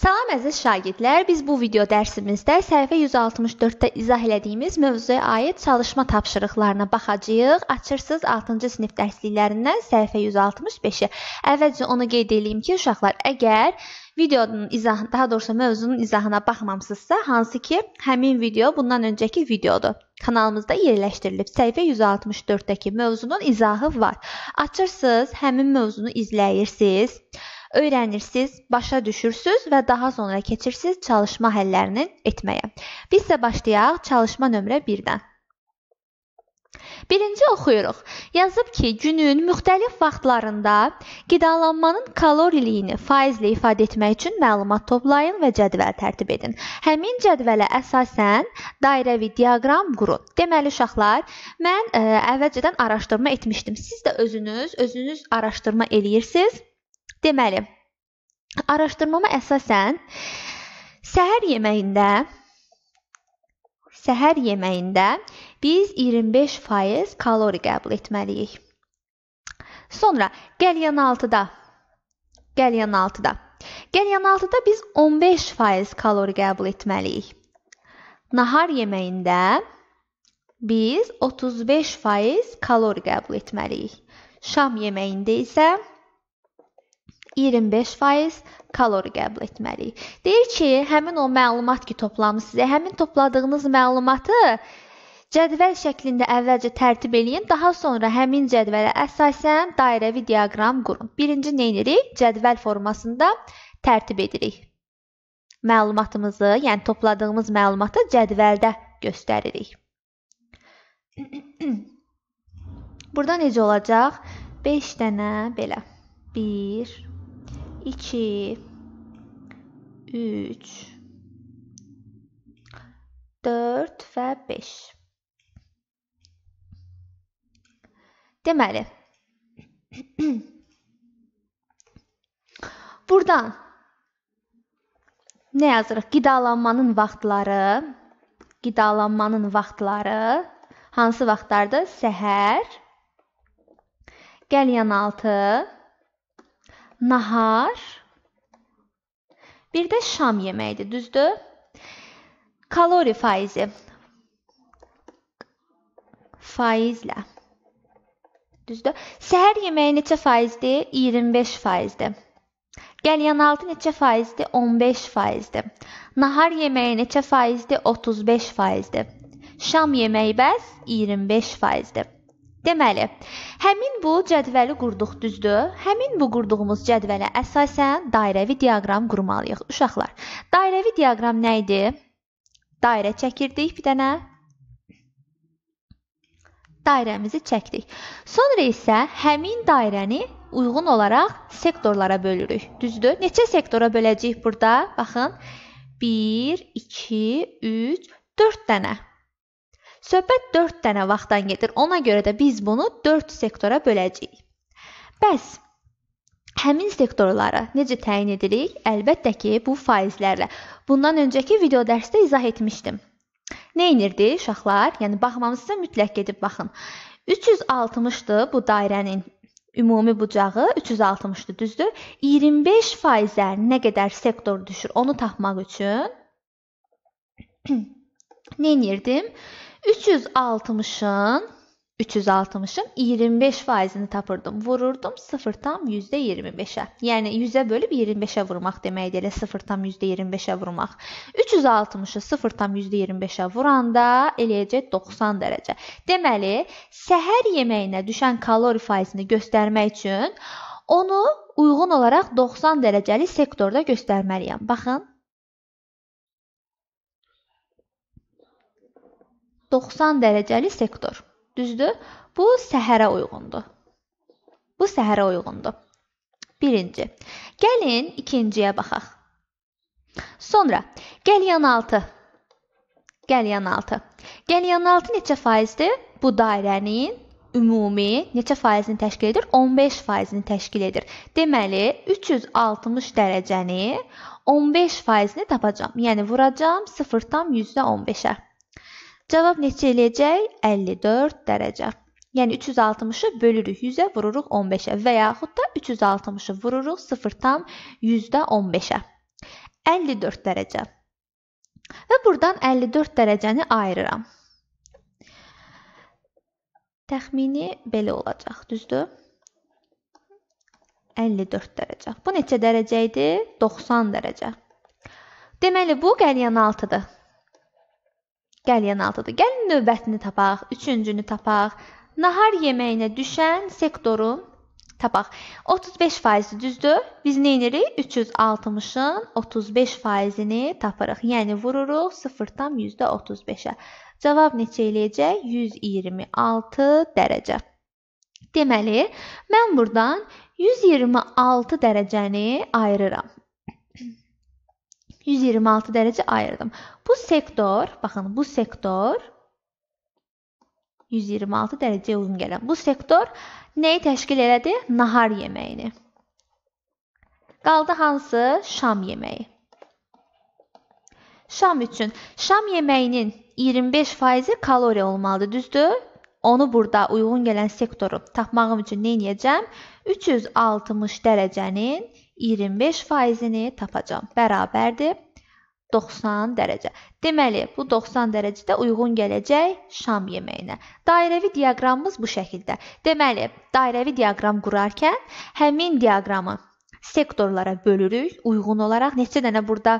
Salam əziz şagirdlər, biz bu video dərsimizdə səhifə 164-də izah elədiyimiz mövzuya aid çalışma tapşırıqlarına baxacağıq. Açırsınız 6-cı sinif dərsliklərindən səhifə 165-i. Əvvəlcə onu qeyd edeyim ki, uşaqlar, əgər videonun izahı, daha doğrusu mövzunun izahına baxmamısınızsa, hansı ki, həmin video bundan öncəki videodur. Kanalımızda yerləşdirilib. Səhifə 164-dəki mövzunun izahı var. Açırsınız, həmin mövzunu izləyirsiniz. Öyrənirsiniz, başa düşürsüz və daha sonra keçirsiniz çalışma həllərini etməyə. Biz isə başlayaq çalışma nömrə 1-dən. Birinci oxuyuruq. Yazıb ki, günün müxtəlif vaxtlarında qidalanmanın kaloriliyini faizlə ifadə etmək üçün məlumat toplayın və cədvəl tərtib edin. Həmin cədvələ əsasən dairəvi diaqram qurun. Deməli uşaqlar, mən ə, e, əvvəlcədən araşdırma etmişdim. Siz də özünüz özünüz araşdırma eləyirsiniz. Deməli, araşdırmama əsasən səhər yeməyində səhər yeməyində biz 25% kalori qəbul etməliyik. Sonra qəlyanaltıda qəlyanaltıda qəlyanaltıda biz 15% kalori qəbul etməliyik. Nahar yeməyində biz 35% kalori qəbul etməliyik. Şam yeməyində isə 25% kalori qəbul etməliyik. Deyir ki, həmin o məlumat ki, toplamısınız, həmin topladığınız məlumatı Cədvəl şəklində əvvəlcə tərtib eləyin, daha sonra həmin cədvələ əsasən dairəvi diaqram qurun. Birinci nə edirik? Cədvəl formasında tərtib edirik. Məlumatımızı, yəni topladığımız məlumatı cədvəldə göstəririk. Burada necə olacaq? 5 dənə belə. 1 2 3 4 və 5. Deməli Burdan nə yazırıq? Qidalanmanın vaxtları, qidalanmanın vaxtları hansı vaxtlardır? Səhər, qəlyanaltı, nahar, bir de şam yemeğiydi düzdü. Kalori faizi faizle düzdü. Səhər yeməyi neçə faizdi, 25 faizdi. faizdir. Qəlyanaltı neçə faizdi, 15 faizdi. Nahar yeməyi neçə faizdi, 35 faizdi. Şam yemeği bəs 25 faizdi. Deməli, həmin bu cədvəli qurduq, düzdür? Həmin bu qurduğumuz cədvələ əsasən dairəvi diaqram qurmalıyıq uşaqlar. Dairəvi diaqram nə idi? Dairə çəkirdik bir dənə. Dairəmizi çəkdik. Sonra isə həmin dairəni uyğun olaraq sektorlara bölürük. Düzdür? Neçə sektora böləcəyik burada? Baxın. 1 2 3 4 dənə. Söhbət 4 dənə vaxtdan gedir. Ona görə də biz bunu 4 sektora böləcəyik. Bəs Həmin sektorları necə təyin edirik? Əlbəttə ki, bu faizlərlə. Bundan öncəki video dərsdə izah etmişdim. Nə edirdi uşaqlar? Yəni baxmamısınızsa mütləq gedib baxın. 360-dır bu dairənin ümumi bucağı 360-dır, düzdür? 25% nə qədər sektor düşür onu tapmaq üçün nə edirdim? 360'ın 360'ın 25 faizini tapırdım. Vururdum 0 tam %25'e. Yəni 100'ə bölüb 25'ə vurmaq deməkdir. Elə 0 tam %25'ə vurmaq. 360-ı 0 tam %25'ə vuranda eləyəcək 90 dərəcə. Deməli, səhər yeməyinə düşən kalori faizini göstərmək üçün onu uyğun olaraq 90 dərəcəli sektorda göstərməliyəm. Baxın, 90 dərəcəli sektor. Düzdür? Bu səhərə uyğundur. Bu səhərə uyğundur. Birinci. Gəlin ikinciyə baxaq. Sonra gəlyanaltı. Gəlyanaltı. Gəlyanaltı neçə faizdir? Bu dairənin ümumi neçə faizini təşkil edir? 15 faizini təşkil edir. Deməli, 360 dərəcəni 15 faizini tapacağam. Yəni vuracağam 0.15-ə. Cavab neçə eləyəcək? 54 dərəcə. Yəni 360-ı bölürük 100-ə, vururuq 15-ə və yaxud da 360-ı vururuq 0.15-ə. 54 dərəcə. Və buradan 54 dərəcəni ayırıram. Təxmini belə olacaq, düzdür? 54 dərəcə. Bu neçə dərəcə idi? 90 dərəcə. Deməli bu qəlyan 6-dır. Gəl yan altıdır. Gəlin növbətini tapaq, üçüncünü tapaq. Nahar yeməyinə düşən sektoru tapaq. 35% düzdür? Biz nə edirik? 360-ın 35%-ini tapırıq. Yəni vururuq 0-dan %35-ə. Cavab neçə eləyəcək? 126 dərəcə. Deməli, mən burdan 126 dərəcəni ayırıram. 126 dərəcə ayırdım. Bu sektor, baxın, bu sektor 126 dərəcəyə uyğun gələn. Bu sektor nəyi təşkil elədi? Nahar yeməyini. Qaldı hansı? Şam yeməyi. Şam üçün şam yeməyinin 25%-i kalori olmalıdır, düzdür? onu burada uyğun gələn sektoru tapmağım üçün nə edəcəm? 360 dərəcənin 25%-ni tapacağam. Bərabərdir 90 dərəcə. Deməli, bu 90 dərəcədə uyğun gələcək şam yeməyinə. Dairəvi diaqramımız bu şəkildə. Deməli, dairəvi diaqram qurarkən həmin diaqramı sektorlara bölürük uyğun olaraq. Neçə dənə burada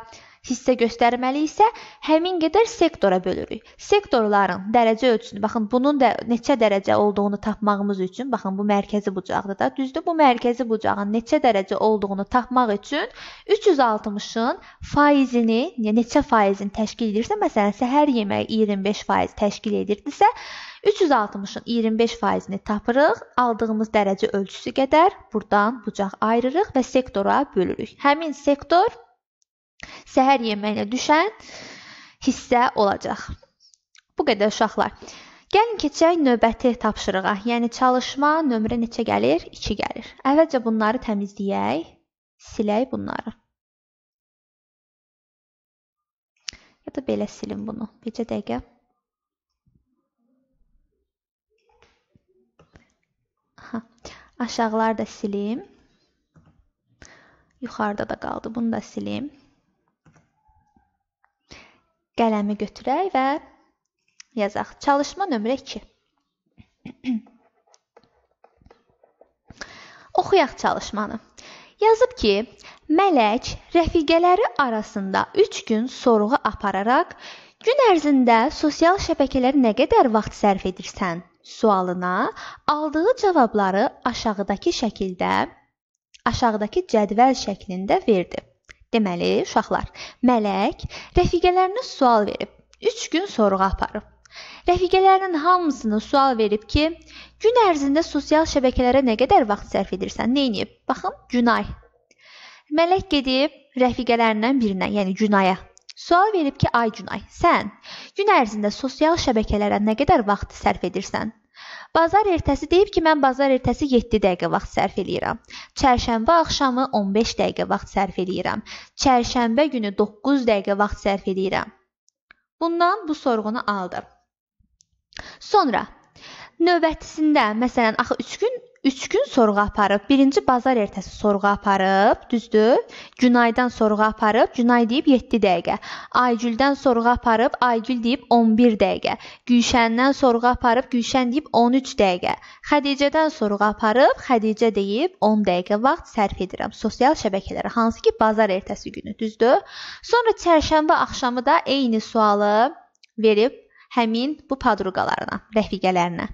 Hissə göstərməli isə həmin qədər sektora bölürük. Sektorların dərəcə ölçüsünü baxın, bunun da neçə dərəcə olduğunu tapmağımız üçün, baxın bu mərkəzi bucaqdır da, düzdür? Bu mərkəzi bucağın neçə dərəcə olduğunu tapmaq üçün 360-ın faizini, yəni neçə faizini təşkil edirsə, məsələn, səhər yeməyi 25% təşkil edirdisə, 360-ın 25%-ni tapırıq. Aldığımız dərəcə ölçüsü qədər burdan bucaq ayırırıq və sektora bölürük. Həmin sektor Səhər yeməyinə düşən hissə olacaq. Bu qədər uşaqlar. Gəlin keçək növbəti tapşırığa. Yəni çalışma nömrə neçə gəlir? 2 gəlir. Əvvəlcə bunları təmizləyək. Silək bunları. Ya da belə silin bunu. Bircə dəqiqə. Aha. Aşağılar da silim. Yuxarıda da qaldı. Bunu da silim qələmi götürək və yazaq. Çalışma nömrə 2. Oxuyaq çalışmanı. Yazıb ki, Mələk rəfiqələri arasında 3 gün sorğu apararaq gün ərzində sosial şəbəkələrə nə qədər vaxt sərf edirsən sualına aldığı cavabları aşağıdakı şəkildə aşağıdakı cədvəl şəklində verdi. Deməli, uşaqlar, mələk rəfiqələrinə sual verib, 3 gün sorğu aparıb. Rəfiqələrinin hamısını sual verib ki, gün ərzində sosial şəbəkələrə nə qədər vaxt sərf edirsən? Nə edib? Baxın, Günay. Mələk gedib rəfiqələrindən birinə, yəni Günaya sual verib ki, ay Günay, sən gün ərzində sosial şəbəkələrə nə qədər vaxt sərf edirsən? Bazar ertəsi deyib ki, mən bazar ertəsi 7 dəqiqə vaxt sərf eləyirəm. Çərşənbə axşamı 15 dəqiqə vaxt sərf eləyirəm. Çərşənbə günü 9 dəqiqə vaxt sərf eləyirəm. Bundan bu sorğunu aldı. Sonra növbətisində, məsələn, axı 3 gün 3 gün sorğu aparıb, birinci bazar ertəsi sorğu aparıb, düzdür? Günaydan sorğu aparıb, Günay deyib 7 dəqiqə. Aygüldən sorğu aparıb, Aygül deyib 11 dəqiqə. Gülşəndən sorğu aparıb, Gülşən deyib 13 dəqiqə. Xədicədən sorğu aparıb, Xədicə deyib 10 dəqiqə vaxt sərf edirəm sosial şəbəkələrə, hansı ki, bazar ertəsi günü, düzdür? Sonra çərşənbə axşamı da eyni sualı verib həmin bu padruqalarına, rəfiqələrinə.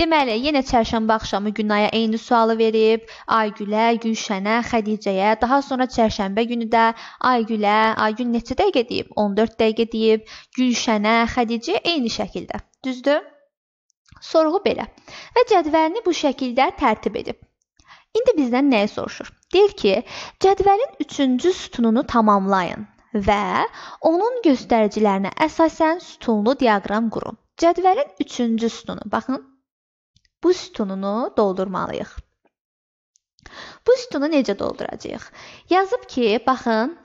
Deməli, yenə çərşənbə axşamı Günaya eyni sualı verib, Aygülə, Gülşənə, Xədicəyə, daha sonra çərşənbə günü də Aygülə, Aygün neçə dəqiqə deyib? 14 dəqiqə deyib, Gülşənə, Xədicəyə eyni şəkildə. Düzdür? Sorğu belə. Və cədvəlini bu şəkildə tərtib edib. İndi bizdən nəyi soruşur? Deyir ki, cədvəlin 3-cü sütununu tamamlayın və onun göstəricilərinə əsasən sütunlu diaqram qurun. Cədvəlin 3-cü sütunu, baxın. Bu sütununu doldurmalıyıq. Bu sütunu necə dolduracağıq? Yazıb ki, baxın,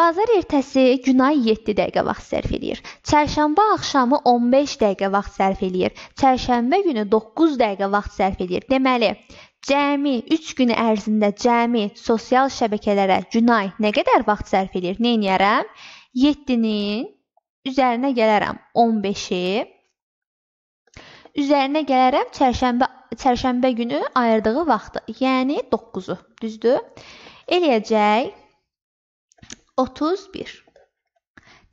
bazar ertəsi günə 7 dəqiqə vaxt sərf eləyir. Çərşənbə axşamı 15 dəqiqə vaxt sərf eləyir. Çərşənbə günü 9 dəqiqə vaxt sərf eləyir. Deməli, Cəmi 3 gün ərzində cəmi sosial şəbəkələrə Günay nə qədər vaxt sərf edir? Neyniyərəm? 7-nin üzərinə gələrəm 15-i. Üzərinə gələrəm çərşənbə çərşənbə günü ayırdığı vaxtı, yəni 9-u, düzdür? Eləyəcək 31.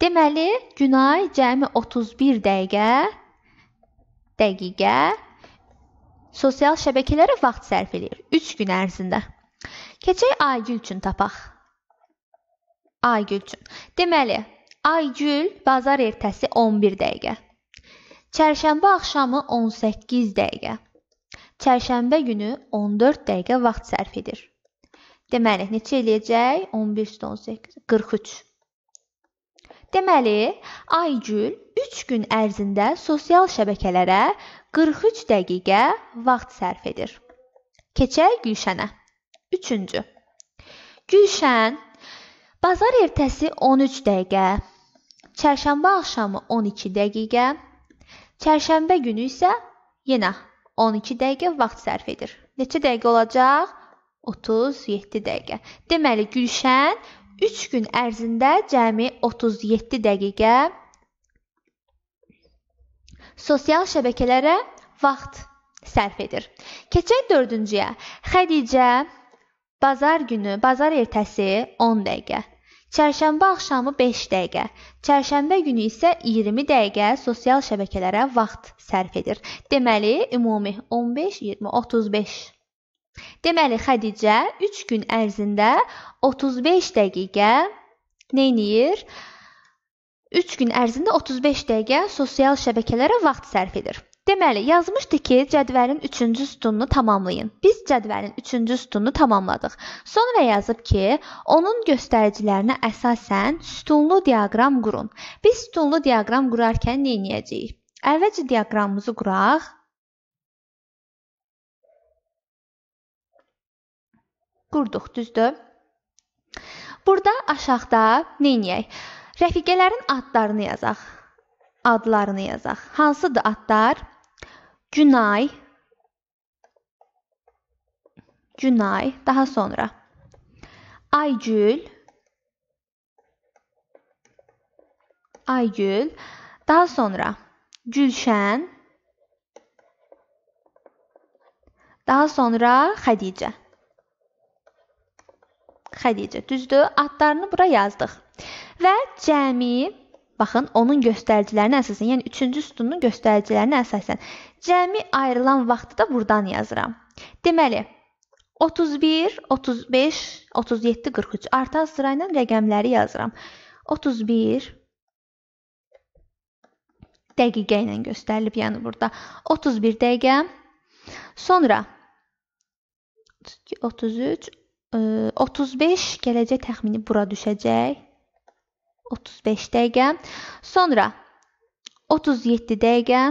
Deməli, Günay cəmi 31 dəqiqə dəqiqə sosial şəbəkələrə vaxt sərf eləyir 3 gün ərzində. Keçək Aygül üçün tapaq. Aygül üçün. Deməli, Aygül bazar ertəsi 11 dəqiqə. Çərşənbə axşamı 18 dəqiqə. Çərşənbə günü 14 dəqiqə vaxt sərf edir. Deməli, neçə eləyəcək? 11 18 43. Deməli, Aygül 3 gün ərzində sosial şəbəkələrə 43 dəqiqə vaxt sərf edir. Keçək Gülşənə. 3-cü. Gülşən bazar ertəsi 13 dəqiqə, çərşənbə axşamı 12 dəqiqə, çərşənbə günü isə yenə 12 dəqiqə vaxt sərf edir. Neçə dəqiqə olacaq? 37 dəqiqə. Deməli Gülşən 3 gün ərzində cəmi 37 dəqiqə sosial şəbəkələrə vaxt sərf edir. Keçək 4-cüyə. Xədicə bazar günü, bazar ertəsi 10 dəqiqə. Çərşənbə axşamı 5 dəqiqə, çərşənbə günü isə 20 dəqiqə sosial şəbəkələrə vaxt sərf edir. Deməli, ümumi 15, 20, 35. Deməli, Xədicə 3 gün ərzində 35 dəqiqə nə edir? 3 gün ərzində 35 dəqiqə sosial şəbəkələrə vaxt sərf edir. Deməli, yazmışdı ki, cədvəlin 3-cü sütununu tamamlayın. Biz cədvəlin 3-cü sütununu tamamladıq. Sonra yazıb ki, onun göstəricilərinə əsasən sütunlu diaqram qurun. Biz sütunlu diaqram qurarkən nə edəcəyik? Əvvəlcə diaqramımızı quraq. Qurduq, düzdür? Burada aşağıda nə edəyik? Rəfiqələrin adlarını yazaq. Adlarını yazaq. Hansıdır adlar? Günay, Günay, daha sonra Aygül, Aygül, daha sonra Gülşən, daha sonra Xədicə. Xədicə. Düzdür? Adlarını bura yazdıq. Və cəmi baxın onun göstəricilərinə əsasən, yəni 3-cü sütunun göstəricilərinə əsasən cəmi ayrılan vaxtı da burdan yazıram. Deməli 31, 35, 37, 43 artan sırayla rəqəmləri yazıram. 31 dəqiqə ilə göstərilib, yəni burada 31 dəqiqə. Sonra 32, 33, 35 gələcək təxmini bura düşəcək. 35 dəqiqə. Sonra 37 dəqiqə.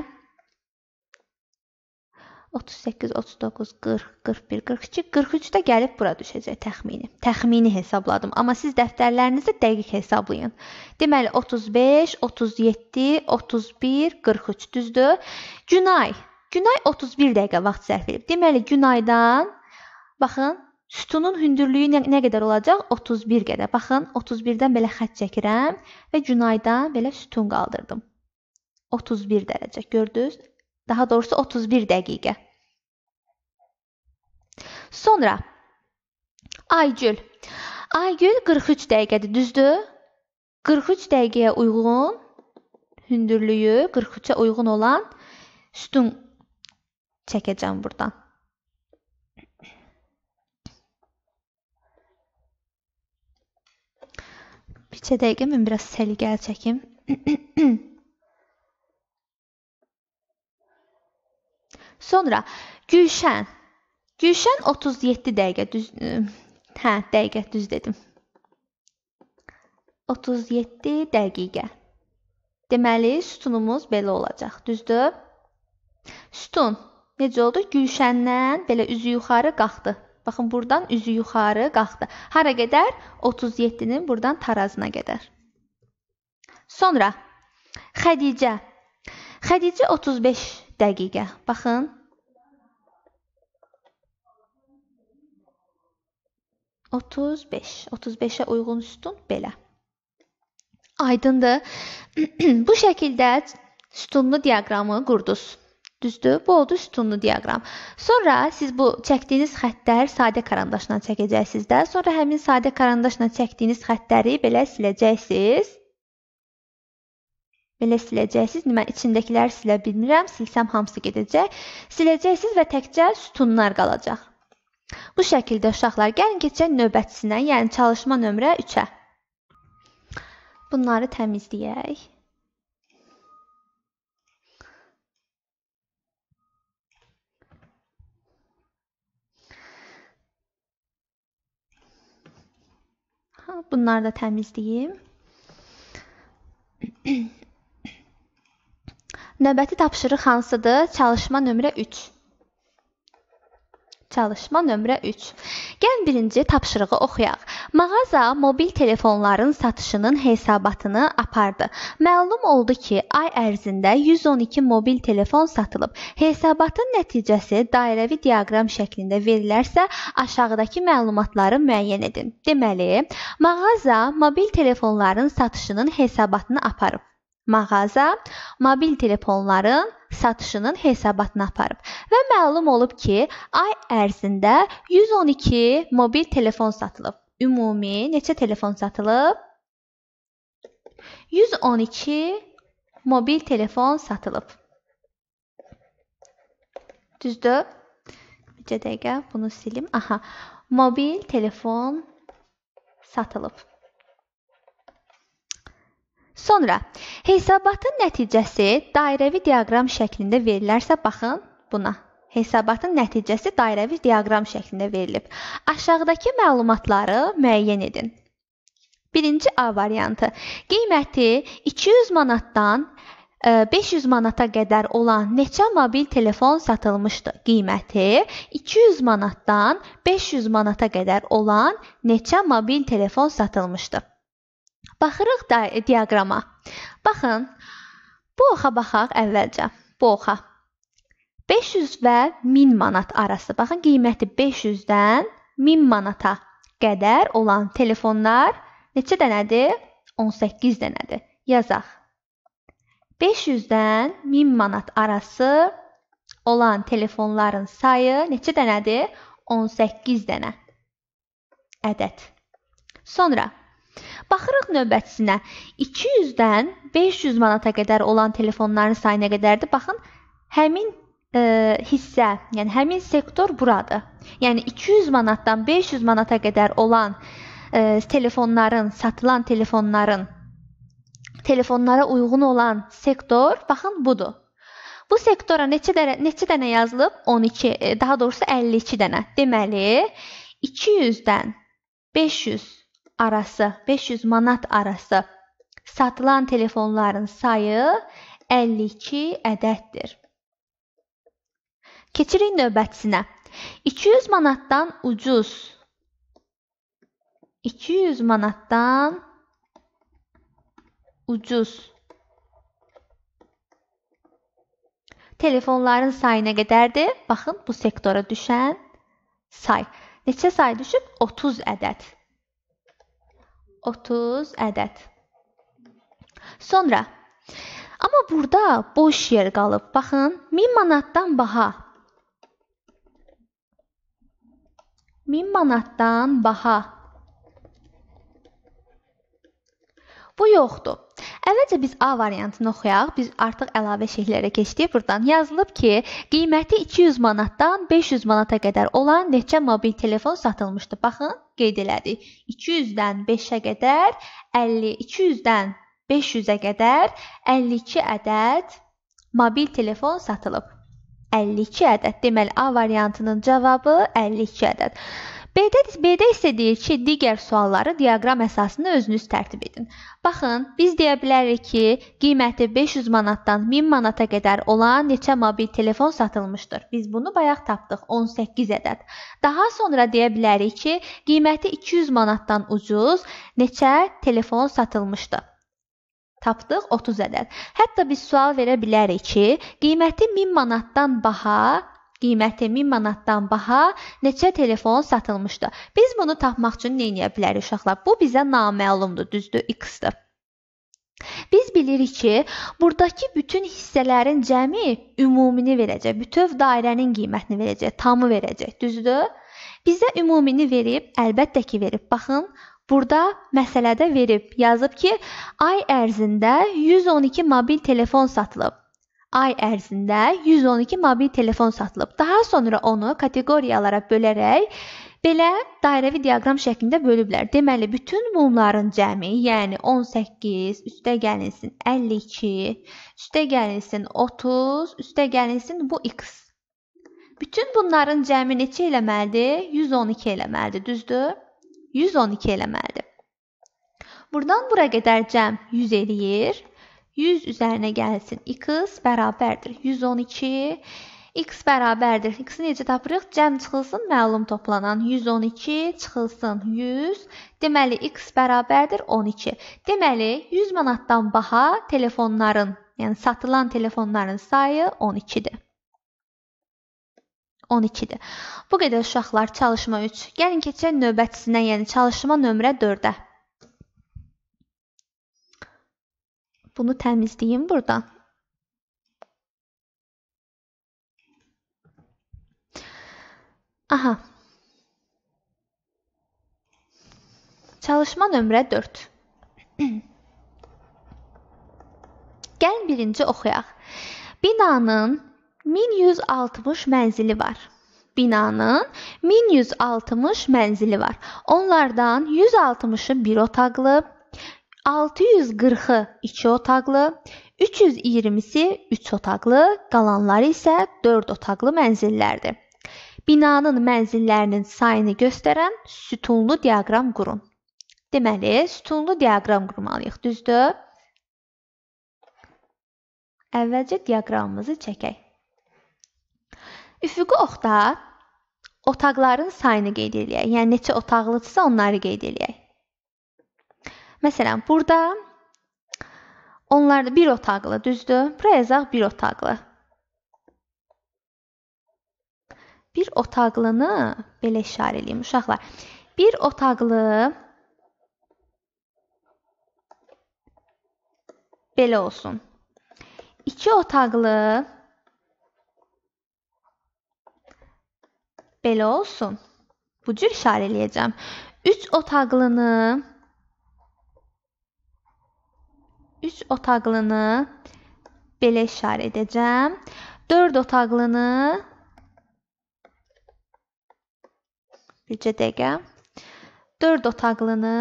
38, 39, 40, 41, 42, 43 də gəlib bura düşəcək təxmini. Təxmini hesabladım, amma siz dəftərlərinizi dəqiq hesablayın. Deməli 35, 37, 31, 43 düzdür? Günay. Günay 31 dəqiqə vaxt sərf edib. Deməli Günaydan baxın Sütunun hündürlüyü nə, nə qədər olacaq? 31 qədər. Baxın, 31-dən belə xətt çəkirəm və günaydan belə sütun qaldırdım. 31 dərəcə, gördünüz? Daha doğrusu 31 dəqiqə. Sonra Aygül. Aygül 43 dəqiqədir, düzdür? 43 dəqiqəyə uyğun hündürlüyü 43-ə uyğun olan sütun çəkəcəm burdan. Bir neçə dəqiqə mən biraz səliqəl çəkim. Sonra Gülşən. Gülşən 37 dəqiqə düz e, hə, dəqiqə düz dedim. 37 dəqiqə. Deməli, sütunumuz belə olacaq, düzdür? Sütun necə oldu? Gülşəndən belə üzü yuxarı qalxdı. Baxın buradan üzü yuxarı qalxdı. Hara qədər? 37-nin buradan tarazına qədər. Sonra Xədicə. Xədicə 35 dəqiqə. Baxın. Otuz beş. Otuz beşə uyğun sütun belə. Aydındır. Bu şəkildə sütunlu diaqramı qurduz. Düzdür? Bu oldu sütunlu diaqram. Sonra siz bu çəkdiyiniz xəttlər sadə karandaşla çəkəcəksiniz də. Sonra həmin sadə karandaşla çəkdiyiniz xəttləri belə siləcəksiniz. Belə siləcəksiniz. Mən içindəkiləri silə bilmirəm. Silsəm hamısı gedəcək. Siləcəksiniz və təkcə sütunlar qalacaq. Bu şəkildə uşaqlar gəlin keçək növbətçisinə, yəni çalışma nömrə 3-ə. Bunları təmizləyək. Ha, bunları da təmizləyim. Növbəti tapşırıq hansıdır? Çalışma nömrə 3. Çalışma nömrə 3. Gəl birinci tapşırığı oxuyaq. Mağaza mobil telefonların satışının hesabatını apardı. Məlum oldu ki, ay ərzində 112 mobil telefon satılıb. Hesabatın nəticəsi dairəvi diaqram şəklində verilərsə, aşağıdakı məlumatları müəyyən edin. Deməli, mağaza mobil telefonların satışının hesabatını aparıb. Mağaza mobil telefonların satışının hesabatını aparıb və məlum olub ki, ay ərzində 112 mobil telefon satılıb. Ümumi neçə telefon satılıb? 112 mobil telefon satılıb. Düzdür? Necə dəqiqə bunu silim. Aha. Mobil telefon satılıb. Sonra hesabatın nəticəsi dairəvi diaqram şəklində verilərsə baxın buna. Hesabatın nəticəsi dairəvi diaqram şəklində verilib. Aşağıdakı məlumatları müəyyən edin. Birinci A variantı. Qiyməti 200 manatdan 500 e, manata qədər olan neçə mobil telefon satılmışdı? Qiyməti 200 manatdan 500 manata qədər olan neçə mobil telefon satılmışdı? Baxırıq da e, diaqrama. Baxın, bu oxa baxaq əvvəlcə. Bu oxa. 500 və 1000 manat arası. Baxın, qiyməti 500-dən 1000 manata qədər olan telefonlar neçə dənədir? 18 dənədir. Yazaq. 500-dən 1000 manat arası olan telefonların sayı neçə dənədir? 18 dənə. Ədəd. Sonra Baxırıq növbətçisinə. 200-dən 500 manata qədər olan telefonların sayına qədərdir. Baxın, həmin ə, e, hissə, yəni həmin sektor buradır. Yəni 200 manatdan 500 manata qədər olan ə, e, telefonların, satılan telefonların telefonlara uyğun olan sektor baxın budur. Bu sektora neçə dənə neçə dənə yazılıb? 12, e, daha doğrusu 52 dənə. Deməli 200-dən 500 arası, 500 manat arası satılan telefonların sayı 52 ədəddir. Keçirik növbətisinə. 200 manatdan ucuz 200 manatdan ucuz telefonların sayı nə qədərdir? Baxın, bu sektora düşən say. Neçə say düşüb? 30 ədəd. 30 ədəd. Sonra Amma burada boş yer qalıb. Baxın, 1000 manatdan baha. 1000 manatdan baha. Bu yoxdur. Əvvəlcə biz A variantını oxuyaq. Biz artıq əlavə şeylərə keçdik. Burdan yazılıb ki, qiyməti 200 manatdan 500 manata qədər olan neçə mobil telefon satılmışdı. Baxın, qeyd elədik. 200-dən 5-ə qədər 50, 200-dən 500-ə qədər 52 ədəd mobil telefon satılıb. 52 ədəd. Deməli A variantının cavabı 52 ədəd. B-də, B-də isə deyir ki, digər sualları diaqram əsasında özünüz tərtib edin. Baxın, biz deyə bilərik ki, qiyməti 500 manatdan 1000 manata qədər olan neçə mobil telefon satılmışdır. Biz bunu bayaq tapdıq, 18 ədəd. Daha sonra deyə bilərik ki, qiyməti 200 manatdan ucuz neçə telefon satılmışdır. Tapdıq 30 ədəd. Hətta biz sual verə bilərik ki, qiyməti 1000 manatdan baha qiyməti 1000 manatdan baha neçə telefon satılmışdı. Biz bunu tapmaq üçün nə edə bilərik uşaqlar? Bu bizə naməlumdur, düzdür? X-dir. Biz bilirik ki, burdakı bütün hissələrin cəmi ümumini verəcək, bütöv dairənin qiymətini verəcək, tamı verəcək, düzdür? Bizə ümumini verib, əlbəttə ki, verib. Baxın, Burada məsələdə verib, yazıb ki, ay ərzində 112 mobil telefon satılıb ay ərzində 112 mobil telefon satılıb. Daha sonra onu kateqoriyalara bölərək belə dairəvi diaqram şəklində bölüblər. Deməli, bütün bunların cəmi, yəni 18 üstə gəlinsin 52, üstə gəlinsin 30, üstə gəlinsin bu x. Bütün bunların cəmi neçə eləməlidir? 112 eləməlidir, düzdür? 112 eləməlidir. Buradan bura qədər cəm 100 eləyir. 100 üzərinə gəlsin x bərabərdir 112 x bərabərdir. x-i necə tapırıq? Cəm çıxılsın, məlum toplanan 112 çıxılsın 100. Deməli x bərabərdir 12. Deməli 100 manatdan baha telefonların, yəni satılan telefonların sayı 12-dir. 12-dir. Bu qədər uşaqlar çalışma 3. Gəlin keçək növbətisinə, yəni çalışma nömrə 4-ə. Bunu təmizləyin burdan. Aha. Çalışma nömrə 4. Gəl birinci oxuyaq. Binanın 1160 mənzili var. Binanın 1160 mənzili var. Onlardan 160-ı 1 otaqlı, 640-ı 2 otaqlı, 320-si 3 otaqlı, qalanları isə 4 otaqlı mənzillərdir. Binanın mənzillərinin sayını göstərən sütunlu diaqram qurun. Deməli, sütunlu diaqram qurmalıyıq, düzdür? Əvvəlcə diaqramımızı çəkək. Üfüqi oxda otaqların sayını qeyd eləyək. Yəni neçə otaqlıdırsa onları qeyd eləyək. Məsələn, burada onlar bir otaqlı, düzdür? Bura yazaq bir otaqlı. Bir otaqlını belə işarə eləyim uşaqlar. Bir otaqlı belə olsun. 2 otaqlı belə olsun. Bu cür işarə eləyəcəm. 3 otaqlını 3 otaklını belə işarə edəcəm. 4 otaklını bircə dəqiqə. 4 otaklını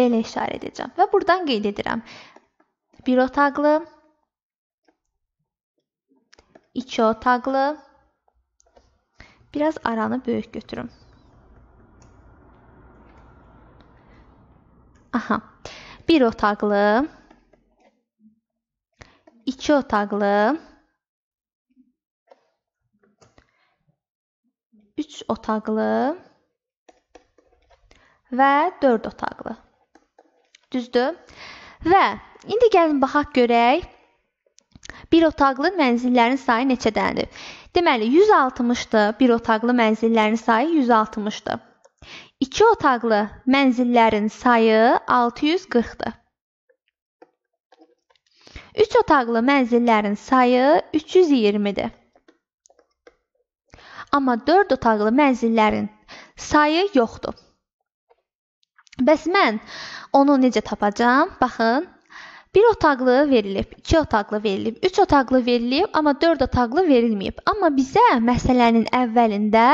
belə işarə edəcəm və buradan qeyd edirəm. 1 otaqlı, 2 otaqlı. Biraz aranı böyük götürüm. Aha. Bir otaqlı, iki otaqlı, üç otaqlı və dörd otaqlı. Düzdür? Və indi gəlin baxaq görək. Bir otaqlı mənzillərin sayı neçədəndir? Deməli 160-dır. Bir otaqlı mənzillərin sayı 160-dır. İki otaqlı mənzillərin sayı 640-dır. 3 otaqlı mənzillərin sayı 320-dir. Amma 4 otaqlı mənzillərin sayı yoxdur. Bəs mən onu necə tapacağam? Baxın, Bir otaqlı verilib, iki otaqlı verilib, üç otaqlı verilib, amma dörd otaqlı verilməyib. Amma bizə məsələnin əvvəlində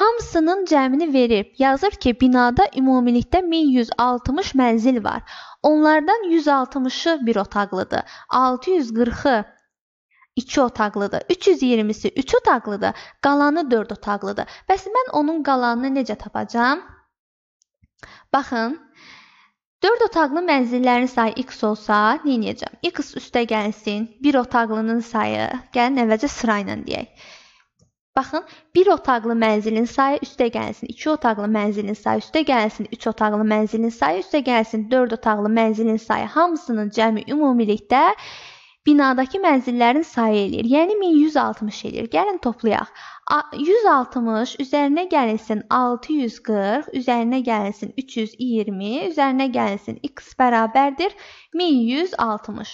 hamısının cəmini verib. Yazır ki, binada ümumilikdə 1160 mənzil var. Onlardan 160-ı bir otaqlıdır, 640-ı 2 otaqlıdır. 320-si 3 otaqlıdır, qalanı 4 otaqlıdır. Bəs mən onun qalanını necə tapacağam? Baxın, 4 otaqlı mənzillərin sayı x olsa, nə edəcəm? x üstə gəlsin, 1 otaqlının sayı. Gəlin əvvəlcə sıra ilə deyək. Baxın, 1 otaqlı mənzilin sayı üstə gəlsin, 2 otaqlı mənzilin sayı üstə gəlsin, 3 otaqlı mənzilin sayı üstə gəlsin, 4 otaqlı mənzilin sayı hamısının cəmi ümumilikdə binadakı mənzillərin sayı eləyir. Yəni 1160 eləyir. Gəlin toplayaq. 160 üzərinə gəlsin 640, üzərinə gəlsin 320, üzərinə gəlsin x bərabərdir 1160.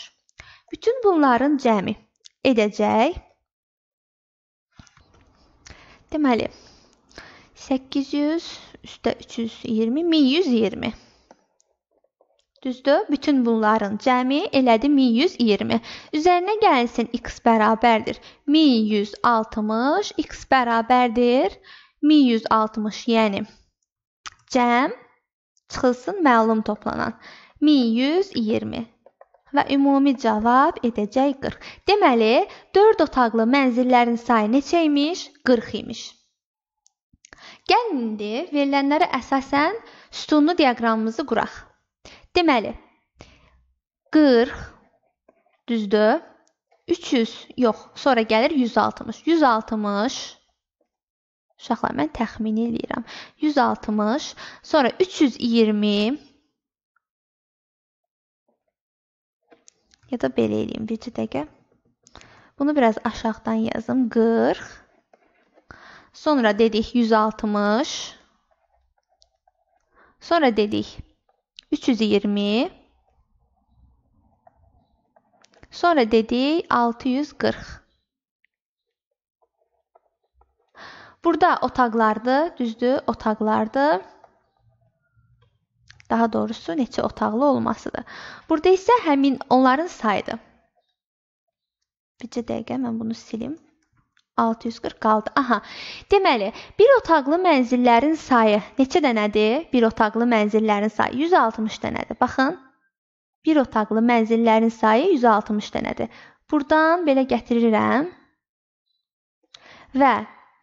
Bütün bunların cəmi edəcək. Deməli 800 üstə 320 1120. Düzdür? Bütün bunların cəmi elədi 1120. Üzərinə gəlsin x bərabərdir 1160, x bərabərdir 1160, yəni cəm çıxılsın məlum toplanan 1120 və ümumi cavab edəcək 40. Deməli, 4 otaqlı mənzillərin sayı neçə imiş? 40 imiş. Gəlin indi verilənlərə əsasən sütunlu diaqramımızı quraq. Deməli 40 düzdür? 300 yox, sonra gəlir 160. 160 uşaqlar mən təxmin eləyirəm. 160, sonra 320 ya da belə eləyim bircə dəqiqə. Bunu biraz aşağıdan yazım. 40 Sonra dedik 160 Sonra dedik 320 Sonra dedik 640. Burada otaqlardı, düzdür, otaqlardı. Daha doğrusu neçə otaqlı olmasıdır. Burada isə həmin onların sayıdır. Bircə dəqiqə mən bunu silim. 646. Aha. Deməli, bir otaqlı mənzillərin sayı neçə dənədir? Bir otaqlı mənzillərin sayı 160 dənədir. Baxın. Bir otaqlı mənzillərin sayı 160 dənədir. Burdan belə gətirirəm. Və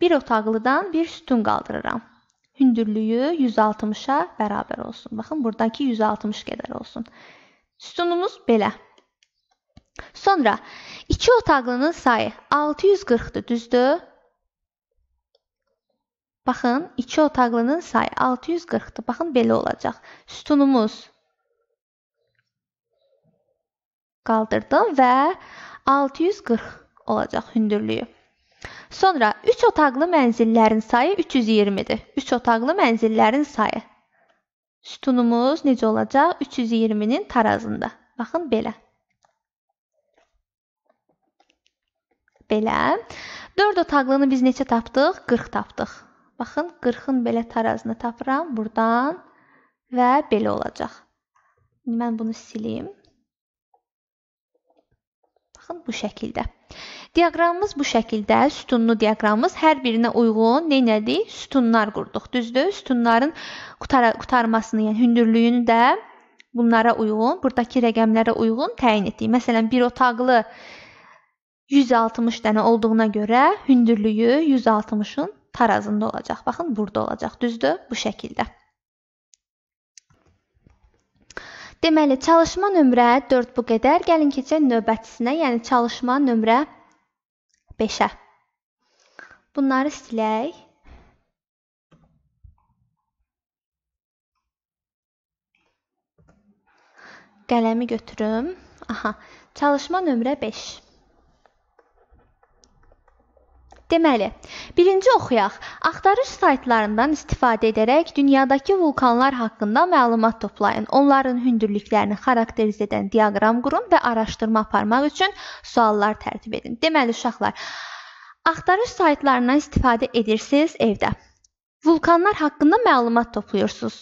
bir otaqlıdan bir sütun qaldırıram. Hündürlüyü 160-a bərabər olsun. Baxın, burdakı 160 qədər olsun. Sütunumuz belə. Sonra iki otaqlının sayı 640-dır, düzdür? Baxın, iki otaqlının sayı 640-dır. Baxın, belə olacaq. Sütunumuz qaldırdım və 640 olacaq hündürlüyü. Sonra 3 otaqlı mənzillərin sayı 320-dir. 3 otaqlı mənzillərin sayı. Sütunumuz necə olacaq? 320-nin tarazında. Baxın belə. belə. 4 otaqlını biz neçə tapdıq? 40 tapdıq. Baxın, 40-ın belə tarazını tapıram burdan və belə olacaq. Mən bunu sileyim. Baxın, bu şəkildə. Diaqramımız bu şəkildə, sütunlu diaqramımız hər birinə uyğun nə elədik? Sütunlar qurduq, düzdür? Sütunların qutar qutarmasını, yəni hündürlüyünü də bunlara uyğun, buradakı rəqəmlərə uyğun təyin etdik. Məsələn, bir otaqlı 160 dənə olduğuna görə hündürlüyü 160-ın tarazında olacaq. Baxın, burada olacaq, düzdür? Bu şəkildə. Deməli, çalışma nömrə 4 bu qədər. Gəlin keçək növbətisinə, yəni çalışma nömrə 5-ə. Bunları silək. Qələmi götürüm. Aha, çalışma nömrə 5. Deməli, birinci oxuyaq. Axtarış saytlarından istifadə edərək dünyadakı vulkanlar haqqında məlumat toplayın. Onların hündürlüklərini xarakteriz edən diaqram qurun və araşdırma aparmaq üçün suallar tərtib edin. Deməli uşaqlar, axtarış saytlarından istifadə edirsiniz evdə. Vulkanlar haqqında məlumat toplayırsınız.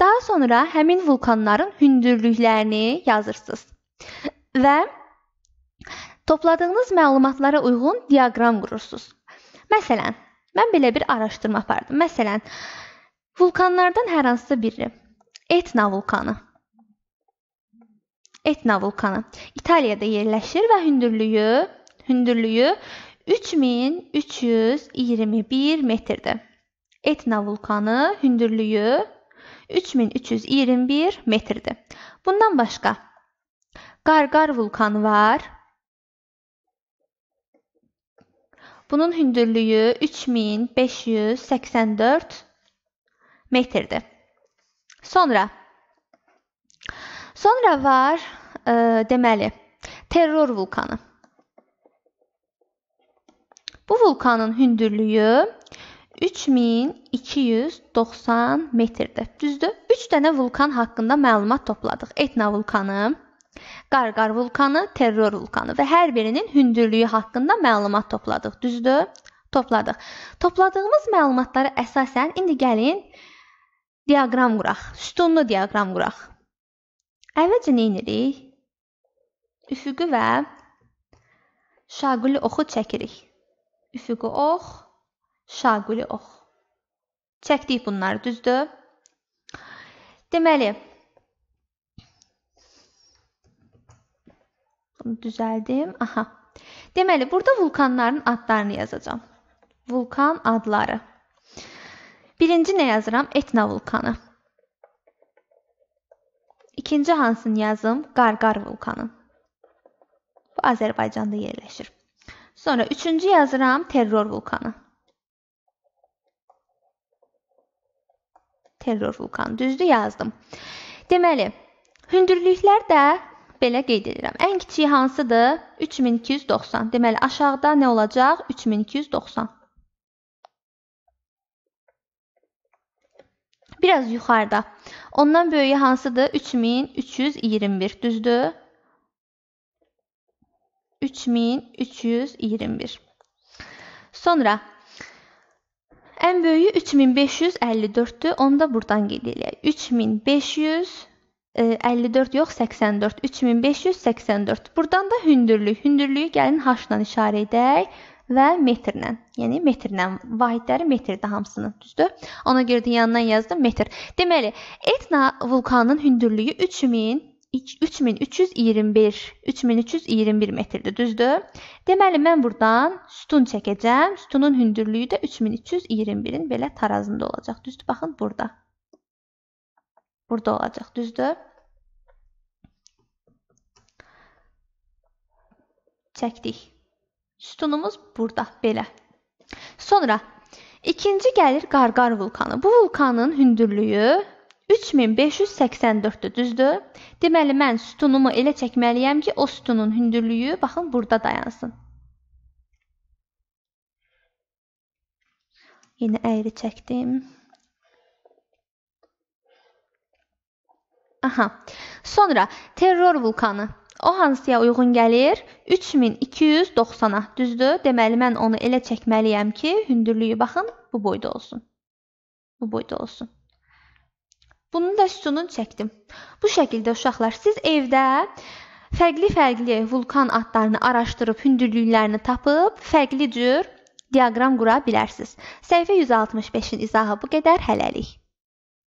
Daha sonra həmin vulkanların hündürlüklərini yazırsınız. Və Topladığınız məlumatlara uyğun diaqram qurursunuz. Məsələn, mən belə bir araşdırma apardım. Məsələn, vulkanlardan hər hansısa biri. Etna vulkanı. Etna vulkanı İtaliyada yerləşir və hündürlüyü, hündürlüyü 3321 metrdir. Etna vulkanı hündürlüyü 3321 metrdir. Bundan başqa Qarqar vulkanı var. Bunun hündürlüyü 3584 metrdir. Sonra Sonra var, e, deməli, terror vulkanı. Bu vulkanın hündürlüyü 3290 metrdir. Düzdür? 3 dənə vulkan haqqında məlumat topladıq. Etna vulkanı, Qarqar vulkanı, Terror vulkanı və hər birinin hündürlüyü haqqında məlumat topladıq. Düzdür? Topladıq. Topladığımız məlumatlara əsasən indi gəlin diaqram quraq. Sütunlu diaqram quraq. Əvvəlcə nə edirik? Üfüqü və şaquli oxu çəkirik. Üfüqü ox, şaquli ox. Çəkdik bunları, düzdür? Deməli, Bunu düzəldim. Aha. Deməli, burada vulkanların adlarını yazacağam. Vulkan adları. Birinci nə yazıram? Etna vulkanı. İkinci hansını yazım? Qarqar vulkanı. Bu Azərbaycanda yerləşir. Sonra üçüncü yazıram terror vulkanı. Terror vulkanı. Düzdür yazdım. Deməli, hündürlüklər də belə qeyd edirəm. Ən kiçiyi hansıdır? 3290. Deməli, aşağıda nə olacaq? 3290. Biraz yuxarıda. Ondan böyüyü hansıdır? 3321. Düzdür? 3321. Sonra ən böyüyü 3554-dür. Onu da buradan qeyd eləyək. 3500 54 yox 84 3584. Burdan da hündürlük. Hündürlüyü gəlin h-la işarə edək və metrlə. Yəni metrlə vahidləri metrdə hamısının, düzdür? Ona görə də yanından yazdım metr. Deməli, Etna vulkanının hündürlüyü 3000 3321 3321 metrdir, düzdür? Deməli mən burdan sütun çəkəcəm. Sütunun hündürlüyü də 3321-in belə tarazında olacaq. Düzdür? Baxın burada burada olacaq, düzdür? Çəkdik. Sütunumuz burada, belə. Sonra ikinci gəlir Qarqar vulkanı. Bu vulkanın hündürlüyü 3584-dür, düzdür? Deməli mən sütunumu elə çəkməliyəm ki, o sütunun hündürlüyü baxın burada dayansın. Yenə əyri çəkdim. Aha. Sonra Terror vulkanı. O hansıya uyğun gəlir? 3290-a. Düzdür? Deməli mən onu elə çəkməliyəm ki, hündürlüyü baxın bu boyda olsun. Bu boyda olsun. Bunun da sütununu çəkdim. Bu şəkildə uşaqlar siz evdə fərqli-fərqli vulkan adlarını araşdırıb hündürlüklərini tapıb fərqli cür diaqram qura bilərsiniz. Səhifə 165-in izahı bu qədər hələlik.